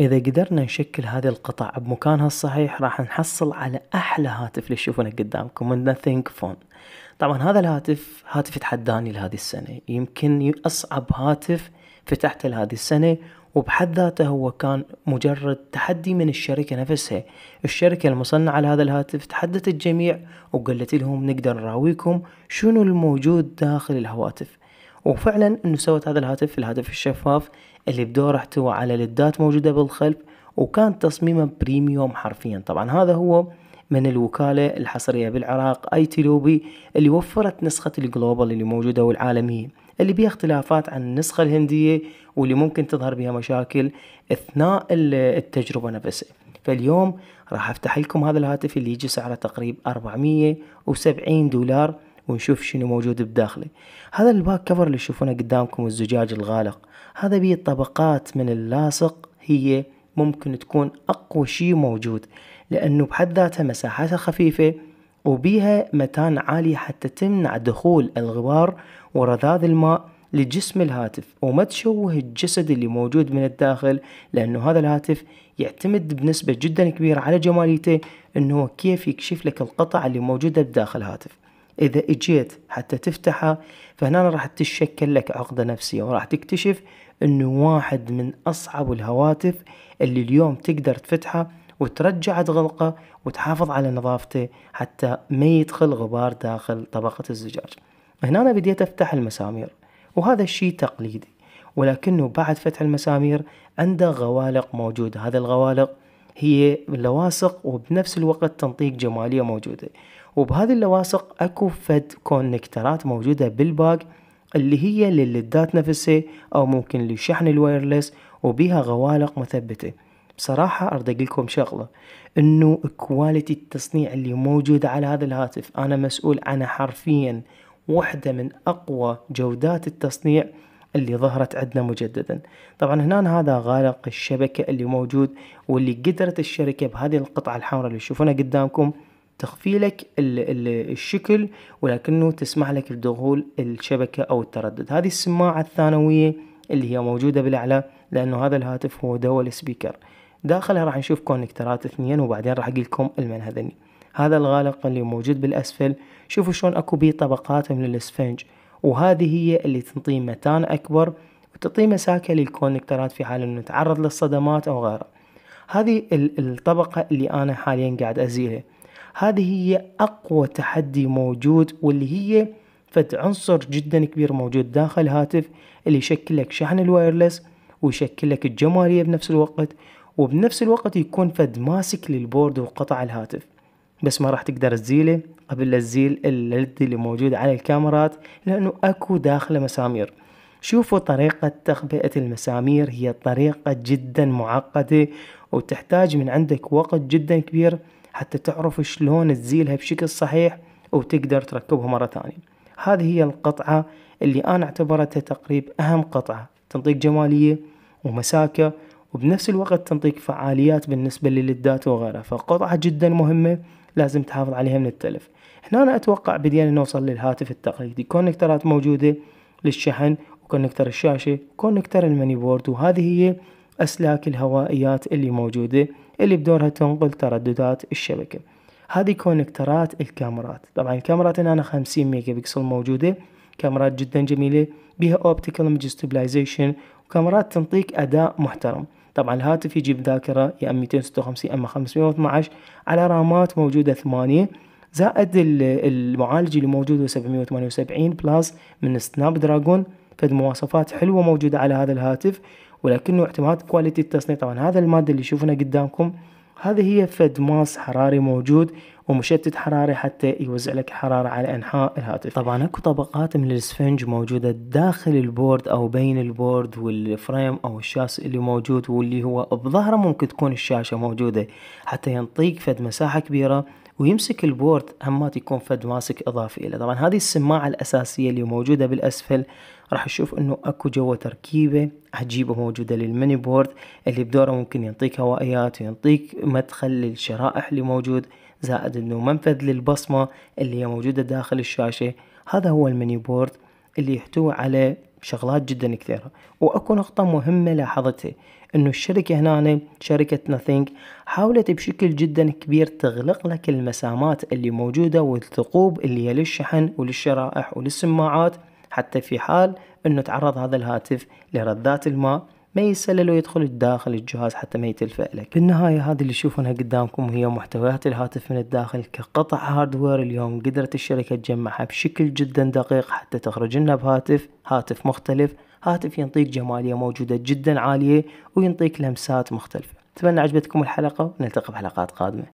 إذا قدرنا نشكل هذه القطع بمكانها الصحيح راح نحصل على أحلى هاتف اللي تشوفونه قدامكم من ثينك فون طبعا هذا الهاتف هاتف تحداني لهذه السنة يمكن أصعب هاتف فتحته لهذه السنة وبحد ذاته هو كان مجرد تحدي من الشركة نفسها الشركة المصنعة لهذا الهاتف تحدت الجميع وقالت لهم نقدر نراويكم شنو الموجود داخل الهواتف وفعلا انه سوت هذا الهاتف الهاتف الشفاف اللي بدور احتوى على لدات موجودة بالخلف وكان تصميمه بريميوم حرفيا طبعا هذا هو من الوكالة الحصرية بالعراق اي تي لوبي اللي وفرت نسخة الجلوبال اللي موجودة والعالمية اللي بيها اختلافات عن النسخة الهندية واللي ممكن تظهر بها مشاكل اثناء التجربة نفسها فاليوم راح افتح لكم هذا الهاتف اللي يجي سعره تقريبا 470 دولار ونشوف شنو موجود بداخله هذا الباك كفر اللي تشوفونه قدامكم الزجاج الغالق هذا بيه طبقات من اللاصق هي ممكن تكون أقوى شيء موجود لأنه بحد ذاتها مساحتها خفيفة وبيها متان عالي حتى تمنع دخول الغبار ورذاذ الماء لجسم الهاتف وما تشوه الجسد اللي موجود من الداخل لأنه هذا الهاتف يعتمد بنسبة جدا كبيرة على جماليته أنه كيف يكشف لك القطع اللي موجودة بداخل الهاتف إذا إجيت حتى تفتحها فهنا راح تتشكل لك عقدة نفسية وراح تكتشف أنه واحد من أصعب الهواتف اللي اليوم تقدر تفتحها وترجع تغلقه وتحافظ على نظافته حتى ما يدخل غبار داخل طبقة الزجاج هنا أنا بديت أفتح المسامير وهذا الشيء تقليدي ولكنه بعد فتح المسامير عنده غوالق موجودة هذا الغوالق هي لواسق وبنفس الوقت تنطيق جمالية موجودة وبهذه اللواصق اكو فد كونكترات موجودة بالباق اللي هي للدات نفسه او ممكن لشحن الوايرلس وبها غوالق مثبتة بصراحة أقول لكم شغلة انه كواليتي التصنيع اللي موجود على هذا الهاتف انا مسؤول عنه حرفيا واحدة من اقوى جودات التصنيع اللي ظهرت عندنا مجددا طبعا هنا هذا غالق الشبكة اللي موجود واللي قدرت الشركة بهذه القطعة الحمراء اللي تشوفونها قدامكم تخفي لك الشكل ولكنه تسمح لك بدخول الشبكة أو التردد هذه السماعة الثانوية اللي هي موجودة بالأعلى لأنه هذا الهاتف هو دول السبيكر داخلها راح نشوف كونكترات اثنين وبعدين راح أقول لكم هذني هذا الغالق اللي موجود بالأسفل شوفوا شلون أكو بيه طبقات من الإسفنج وهذه هي اللي تنطيه متان أكبر وتعطيه مساكة للكونكترات في حال أنه تعرض للصدمات أو غيره هذه الطبقة اللي أنا حاليا قاعد أزيلها هذه هي أقوى تحدي موجود واللي هي فد عنصر جدا كبير موجود داخل الهاتف اللي يشكل لك شحن الوايرلس ويشكل لك الجمالية بنفس الوقت وبنفس الوقت يكون فد ماسك للبورد وقطع الهاتف بس ما راح تقدر تزيله قبل لا تزيل اللد اللي موجود على الكاميرات لأنه أكو داخله مسامير شوفوا طريقة تخبئة المسامير هي طريقة جدا معقدة وتحتاج من عندك وقت جدا كبير حتى تعرف شلون تزيلها بشكل صحيح وتقدر تركبها مرة ثانية هذه هي القطعة اللي أنا اعتبرتها تقريب أهم قطعة تنطيك جمالية ومساكة وبنفس الوقت تنطيك فعاليات بالنسبة للدات وغيرها فقطعة جدا مهمة لازم تحافظ عليها من التلف هنا أنا أتوقع بدينا نوصل للهاتف التقليدي كونكترات موجودة للشحن وكونكتر الشاشة وكونكتر الماني بورد وهذه هي أسلاك الهوائيات اللي موجودة اللي بدورها تنقل ترددات الشبكة هذه كونكترات الكاميرات طبعا الكاميرات هنا 50 ميجا بكسل موجودة كاميرات جدا جميلة بها اوبتيكال ايمج وكاميرات تنطيك اداء محترم طبعا الهاتف يجيب ذاكرة يا 256 اما 512 على رامات موجودة 8 زائد المعالج اللي موجود هو 778 بلس من سناب دراجون فد مواصفات حلوة موجودة على هذا الهاتف ولكنه اعتماد كواليتي التصنيع طبعا هذا المادة اللي شوفنا قدامكم هذه هي فد ماس حراري موجود ومشتت حراري حتى يوزع لك حرارة على أنحاء الهاتف طبعا أكو طبقات من الاسفنج موجودة داخل البورد أو بين البورد والفريم أو الشاس اللي موجود واللي هو بظهره ممكن تكون الشاشة موجودة حتى ينطيك فد مساحة كبيرة ويمسك البورد همات يكون فد ماسك اضافي له طبعا هذه السماعه الاساسيه اللي موجوده بالاسفل راح تشوف انه اكو جوا تركيبه عجيبه موجوده للميني بورد اللي بدوره ممكن يعطيك هوائيات ويعطيك مدخل للشرائح اللي موجود زائد انه منفذ للبصمه اللي هي موجوده داخل الشاشه هذا هو الميني بورد اللي يحتوي على شغلات جدا كثيرة واكو نقطة مهمة لاحظتها انه الشركة هنا شركة ناثينج حاولت بشكل جدا كبير تغلق لك المسامات اللي موجودة والثقوب اللي هي للشحن وللشرائح وللسماعات حتى في حال انه تعرض هذا الهاتف لردات الماء ما يسلل ويدخل داخل الجهاز حتى ما يتلفق لك بالنهاية هذه اللي تشوفونها قدامكم هي محتويات الهاتف من الداخل كقطع هاردوير اليوم قدرت الشركة تجمعها بشكل جدا دقيق حتى تخرج لنا بهاتف هاتف مختلف هاتف ينطيك جمالية موجودة جدا عالية وينطيك لمسات مختلفة أتمنى عجبتكم الحلقة ونلتقي بحلقات قادمة